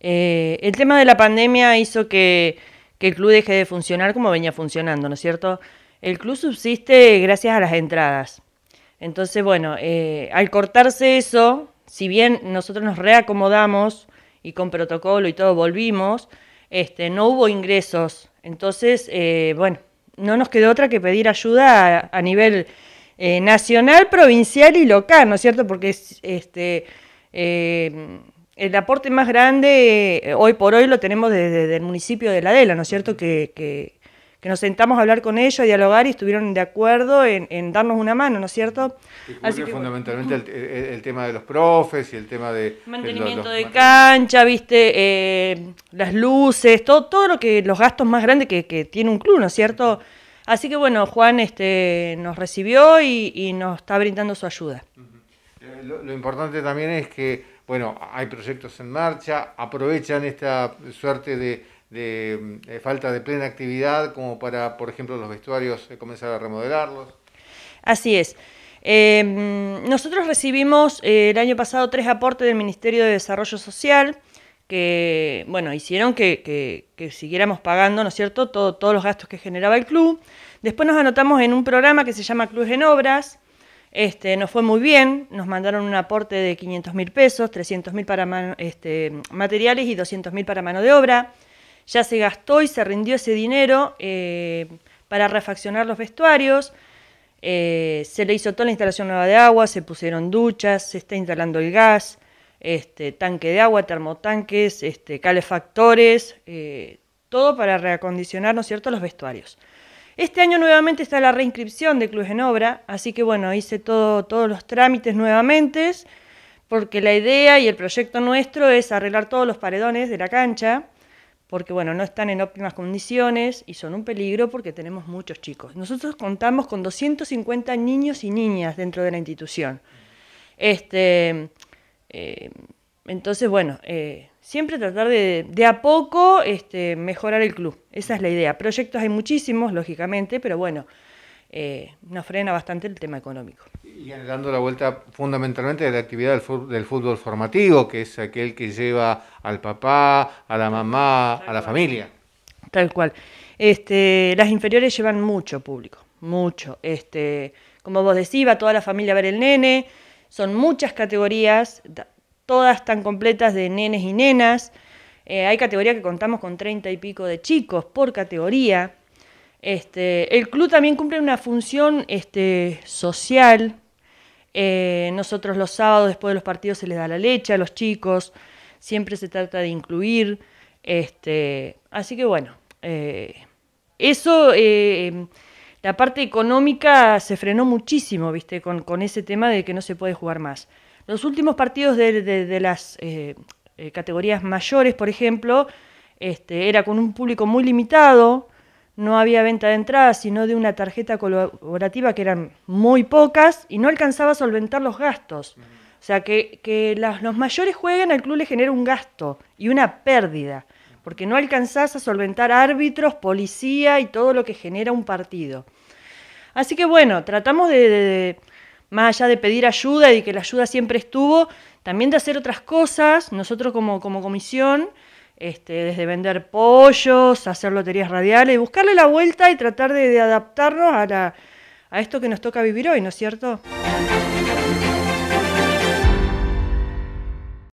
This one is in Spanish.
Eh, el tema de la pandemia hizo que, el club deje de funcionar como venía funcionando, ¿no es cierto? El club subsiste gracias a las entradas. Entonces, bueno, eh, al cortarse eso, si bien nosotros nos reacomodamos y con protocolo y todo volvimos, este, no hubo ingresos. Entonces, eh, bueno, no nos quedó otra que pedir ayuda a, nivel nacional, provincial y local, ¿no es cierto? Porque este, el aporte más grande eh, hoy por hoy lo tenemos desde, el municipio de La Adela, ¿no es cierto? Que, nos sentamos a hablar con ellos, a dialogar y estuvieron de acuerdo en, darnos una mano, ¿no es cierto? Así fundamentalmente el, tema de los profes y el tema de... Mantenimiento de cancha, viste, eh, las luces, todo, todo lo que los gastos más grandes que, tiene un club, ¿no es cierto? Así que bueno, Juan este, nos recibió y, nos está brindando su ayuda. Eh, lo importante también es que bueno, hay proyectos en marcha, aprovechan esta suerte de, eh, falta de plena actividad como para, por ejemplo, los vestuarios eh, comenzar a remodelarlos. Así es. Eh, nosotros recibimos el año pasado tres aportes del Ministerio de Desarrollo Social que, bueno, hicieron que, siguiéramos pagando, ¿no es cierto?, todos los gastos que generaba el club. Después nos anotamos en un programa que se llama Club en Obras, este, nos fue muy bien, nos mandaron un aporte de 500 mil pesos, 300 mil para este, materiales y 200 mil para mano de obra. Ya se gastó y se rindió ese dinero eh, para refaccionar los vestuarios. Eh, se le hizo toda la instalación nueva de agua, se pusieron duchas, se está instalando el gas, este, tanque de agua, termotanques, este, calefactores, eh, todo para reacondicionar, ¿no cierto?, los vestuarios. Este año nuevamente está la reinscripción de Clubes en Obra, así que bueno, hice todo, todos los trámites nuevamente, porque la idea y el proyecto nuestro es arreglar todos los paredones de la cancha, porque bueno, no están en óptimas condiciones y son un peligro porque tenemos muchos chicos. Nosotros contamos con 250 niños y niñas dentro de la institución. Este, eh, entonces, bueno, eh, siempre tratar de, de a poco este, mejorar el club. Esa es la idea. Proyectos hay muchísimos, lógicamente, pero bueno, eh, nos frena bastante el tema económico. Y dando la vuelta fundamentalmente de la actividad del fútbol, formativo, que es aquel que lleva al papá, a la mamá, a la familia. Tal cual. Este, las inferiores llevan mucho público, mucho. Este, como vos decís, va toda la familia a ver el nene, son muchas categorías, todas tan completas de nenes y nenas. Eh, hay categoría que contamos con treinta y pico de chicos por categoría. Este, el club también cumple una función este, social. Eh, nosotros los sábados después de los partidos se les da la leche a los chicos. Siempre se trata de incluir. Este, así que bueno, eh, eso, la parte económica se frenó muchísimo, viste, con ese tema de que no se puede jugar más. Los últimos partidos de, las eh, eh, categorías mayores, por ejemplo, este, era con un público muy limitado, no había venta de entradas, sino de una tarjeta colaborativa que eran muy pocas y no alcanzaba a solventar los gastos. O sea, que, los mayores jueguen, al club le genera un gasto y una pérdida, porque no alcanzás a solventar árbitros, policía y todo lo que genera un partido. Así que bueno, tratamos de, más allá de pedir ayuda y de que la ayuda siempre estuvo, también de hacer otras cosas, nosotros como, como comisión, este, desde vender pollos, hacer loterías radiales, buscarle la vuelta y tratar de, de adaptarnos a, a esto que nos toca vivir hoy, ¿no es cierto?